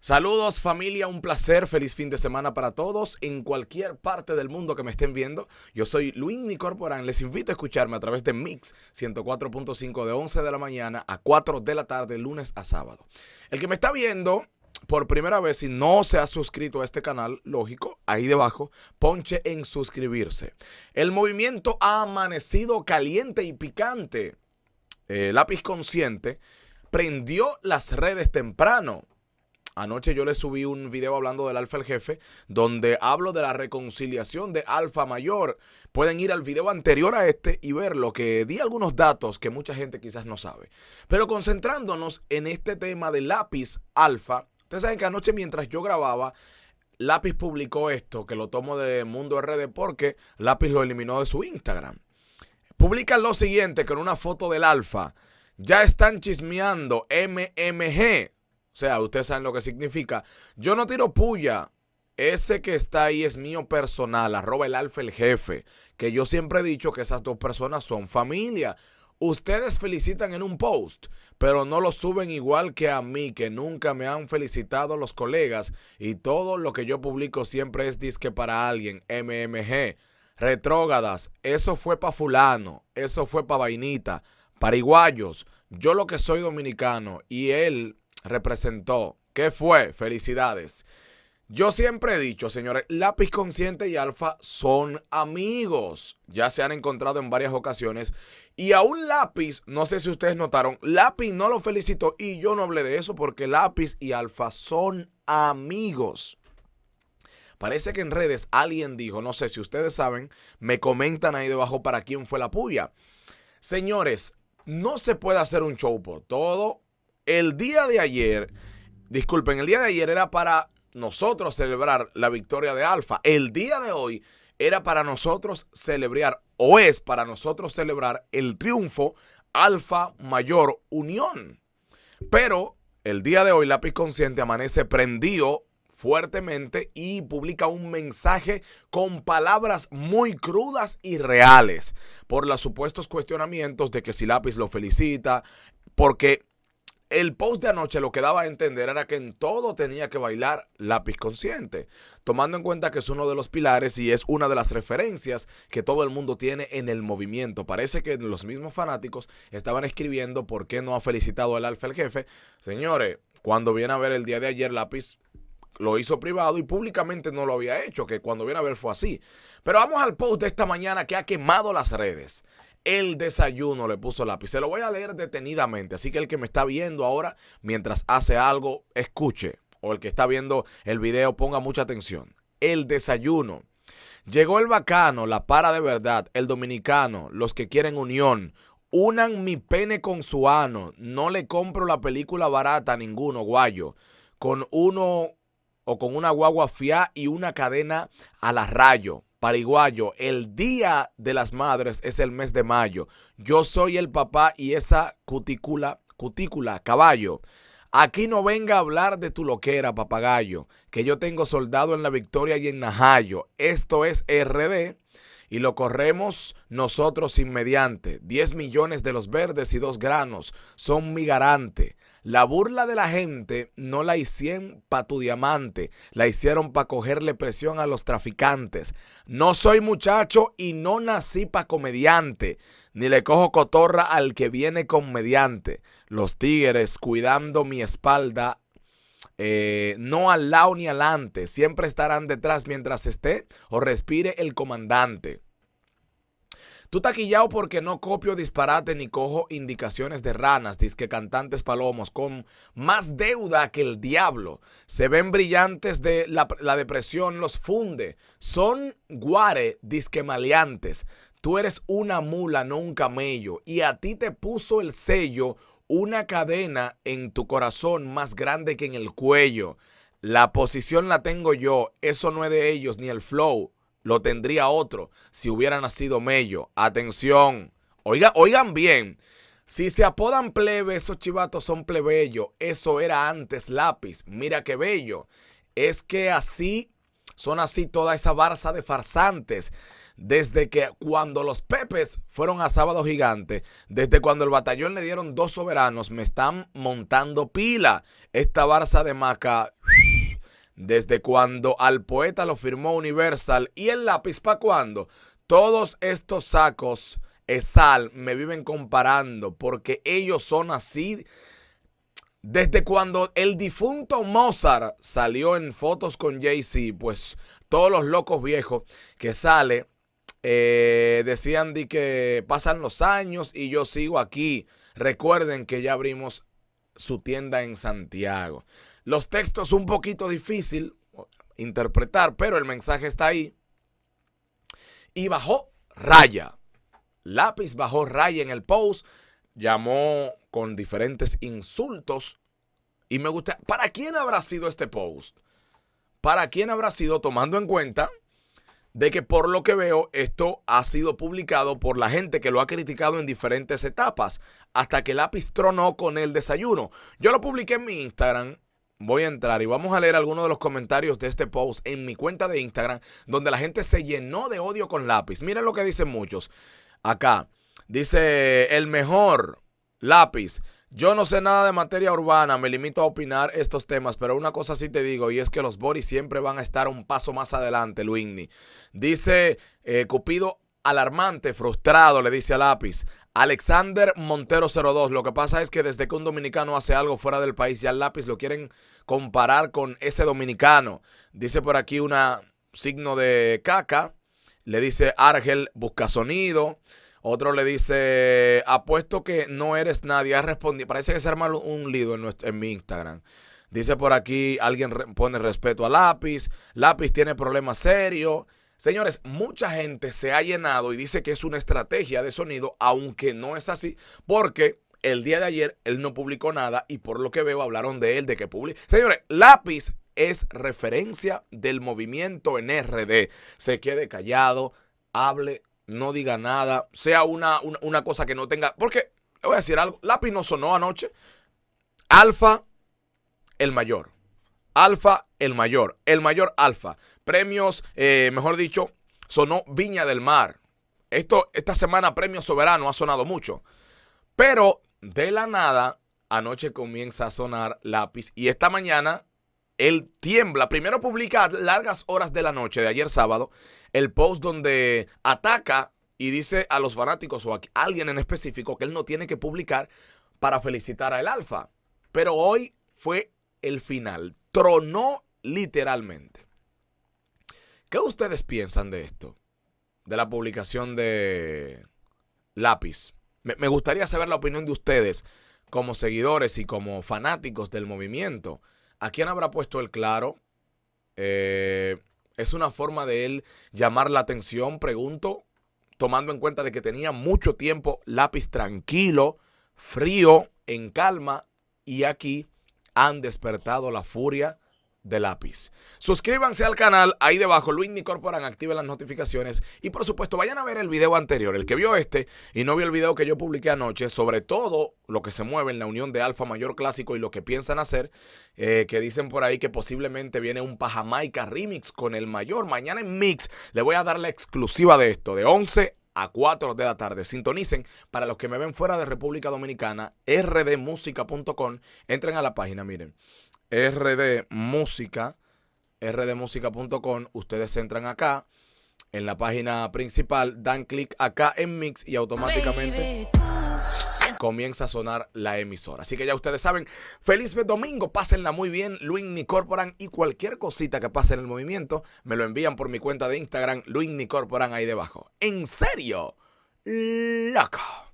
Saludos familia, un placer, feliz fin de semana para todos en cualquier parte del mundo que me estén viendo. Yo soy Luis Nicorporán, les invito a escucharme a través de Mix 104.5 de 11 de la mañana a 4 de la tarde, lunes a sábado. El que me está viendo por primera vez, y no se ha suscrito a este canal, lógico, ahí debajo, ponche en suscribirse. El movimiento ha amanecido caliente y picante. lápiz consciente prendió las redes temprano Anoche yo le subí un video hablando del Alfa el Jefe, donde hablo de la reconciliación de Alfa Mayor. Pueden ir al video anterior a este y ver lo que di algunos datos que mucha gente quizás no sabe. Pero concentrándonos en este tema de lápiz Alfa, ustedes saben que anoche mientras yo grababa, Lápiz publicó esto, que lo tomo de Mundo RD porque Lápiz lo eliminó de su Instagram. Publican lo siguiente con una foto del Alfa. Ya están chismeando MMG o sea, ustedes saben lo que significa. Yo no tiro puya. Ese que está ahí es mío personal, arroba el alfa el jefe. Que yo siempre he dicho que esas dos personas son familia. Ustedes felicitan en un post, pero no lo suben igual que a mí, que nunca me han felicitado los colegas y todo lo que yo publico siempre es disque para alguien, MMG. Retrógadas, eso fue para fulano, eso fue para vainita, para Yo lo que soy dominicano y él representó. ¿Qué fue? Felicidades. Yo siempre he dicho, señores, Lápiz Consciente y Alfa son amigos. Ya se han encontrado en varias ocasiones. Y a un Lápiz, no sé si ustedes notaron, Lápiz no lo felicitó y yo no hablé de eso porque Lápiz y Alfa son amigos. Parece que en redes alguien dijo, no sé si ustedes saben, me comentan ahí debajo para quién fue la puya. Señores, no se puede hacer un show por todo el día de ayer, disculpen, el día de ayer era para nosotros celebrar la victoria de Alfa. El día de hoy era para nosotros celebrar, o es para nosotros celebrar el triunfo Alfa Mayor Unión. Pero el día de hoy Lápiz Consciente amanece prendido fuertemente y publica un mensaje con palabras muy crudas y reales por los supuestos cuestionamientos de que si Lápiz lo felicita, porque el post de anoche lo que daba a entender era que en todo tenía que bailar lápiz consciente, tomando en cuenta que es uno de los pilares y es una de las referencias que todo el mundo tiene en el movimiento. Parece que los mismos fanáticos estaban escribiendo por qué no ha felicitado el alfa el jefe. Señores, cuando viene a ver el día de ayer lápiz lo hizo privado y públicamente no lo había hecho, que cuando viene a ver fue así. Pero vamos al post de esta mañana que ha quemado las redes el desayuno le puso lápiz. Se lo voy a leer detenidamente, así que el que me está viendo ahora, mientras hace algo, escuche. O el que está viendo el video, ponga mucha atención. El desayuno. Llegó el bacano, la para de verdad, el dominicano, los que quieren unión. Unan mi pene con su ano. No le compro la película barata ninguno, guayo. Con uno o con una guagua fiá y una cadena a la rayo. Pariguayo, el Día de las Madres es el mes de mayo. Yo soy el papá y esa cutícula, cutícula, caballo. Aquí no venga a hablar de tu loquera, papagayo, que yo tengo soldado en la Victoria y en Najayo. Esto es RD y lo corremos nosotros inmediante 10 millones de los verdes y dos granos son mi garante. La burla de la gente no la hicieron para tu diamante, la hicieron para cogerle presión a los traficantes. No soy muchacho y no nací para comediante, ni le cojo cotorra al que viene comediante. Los tigres cuidando mi espalda eh, no al lado ni adelante, siempre estarán detrás mientras esté o respire el comandante. Tú taquillao porque no copio disparate ni cojo indicaciones de ranas, disque cantantes palomos, con más deuda que el diablo. Se ven brillantes de la, depresión, los funde. Son guare, disque maleantes. Tú eres una mula, no un camello. Y a ti te puso el sello una cadena en tu corazón más grande que en el cuello. La posición la tengo yo, eso no es de ellos, ni el flow lo tendría otro si hubiera nacido mello. Atención, oiga, oigan bien. Si se apodan plebe, esos chivatos son plebeyos. Eso era antes lápiz. Mira qué bello. Es que así son así toda esa barza de farsantes. Desde que cuando los Pepes fueron a Sábado Gigante, desde cuando el batallón le dieron dos soberanos, me están montando pila. Esta barza de maca desde cuando al poeta lo firmó Universal y el lápiz para cuándo? Todos estos sacos Esal me viven comparando porque ellos son así. Desde cuando el difunto Mozart salió en fotos con Jay-Z, pues todos los locos viejos que sale eh, decían que pasan los años y yo sigo aquí. Recuerden que ya abrimos su tienda en Santiago. Los textos un poquito difícil interpretar, pero el mensaje está ahí. Y bajó raya. Lápiz bajó raya en el post, llamó con diferentes insultos y me gusta, ¿para quién habrá sido este post? ¿Para quién habrá sido tomando en cuenta de que por lo que veo esto ha sido publicado por la gente que lo ha criticado en diferentes etapas hasta que Lápiz tronó con el desayuno? Yo lo publiqué en mi Instagram voy a entrar y vamos a leer algunos de los comentarios de este post en mi cuenta de Instagram, donde la gente se llenó de odio con lápiz. Miren lo que dicen muchos. Acá dice el mejor lápiz. Yo no sé nada de materia urbana, me limito a opinar estos temas, pero una cosa sí te digo y es que los Boris siempre van a estar un paso más adelante, Luigny. Dice eh, Cupido alarmante, frustrado, le dice a lápiz. Alexander Montero 02. Lo que pasa es que desde que un dominicano hace algo fuera del país, y al lápiz lo quieren comparar con ese dominicano. Dice por aquí una signo de caca. Le dice Argel, busca sonido. Otro le dice, apuesto que no eres nadie. Ha Parece que se arma un lío en, mi Instagram. Dice por aquí, alguien pone respeto a lápiz. Lápiz tiene problemas serios. Señores, mucha gente se ha llenado y dice que es una estrategia de sonido, aunque no es así, porque el día de ayer él no publicó nada y por lo que veo hablaron de él, de que publicó. Señores, lápiz es referencia del movimiento en RD. Se quede callado, hable, no diga nada, sea una, una, una cosa que no tenga. Porque, le voy a decir algo, lápiz no sonó anoche. Alfa, el mayor. Alfa, el mayor. El mayor, alfa premios, eh, mejor dicho, sonó Viña del Mar. Esto, esta semana Premio Soberano ha sonado mucho. Pero de la nada, anoche comienza a sonar lápiz y esta mañana él tiembla. Primero publica a largas horas de la noche de ayer sábado el post donde ataca y dice a los fanáticos o a alguien en específico que él no tiene que publicar para felicitar al Alfa. Pero hoy fue el final. Tronó literalmente. ¿Qué ustedes piensan de esto? De la publicación de Lápiz. Me, gustaría saber la opinión de ustedes como seguidores y como fanáticos del movimiento. ¿A quién habrá puesto el claro? Eh, ¿Es una forma de él llamar la atención? Pregunto, tomando en cuenta de que tenía mucho tiempo lápiz tranquilo, frío, en calma, y aquí han despertado la furia de lápiz. Suscríbanse al canal, ahí debajo, lo Nicorporan, activen las notificaciones y por supuesto vayan a ver el video anterior, el que vio este y no vio el video que yo publiqué anoche, sobre todo lo que se mueve en la unión de Alfa Mayor Clásico y lo que piensan hacer, eh, que dicen por ahí que posiblemente viene un Pajamaica Remix con el Mayor, mañana en Mix, le voy a dar la exclusiva de esto, de 11 a 4 de la tarde. Sintonicen para los que me ven fuera de República Dominicana, rdmusica.com. Entren a la página, miren. Música, rdmusica.com. Ustedes entran acá en la página principal, dan clic acá en Mix y automáticamente comienza a sonar la emisora. Así que ya ustedes saben, feliz domingo, pásenla muy bien, Luis Corporan y cualquier cosita que pase en el movimiento, me lo envían por mi cuenta de Instagram, Luis Corporan ahí debajo. En serio, loco.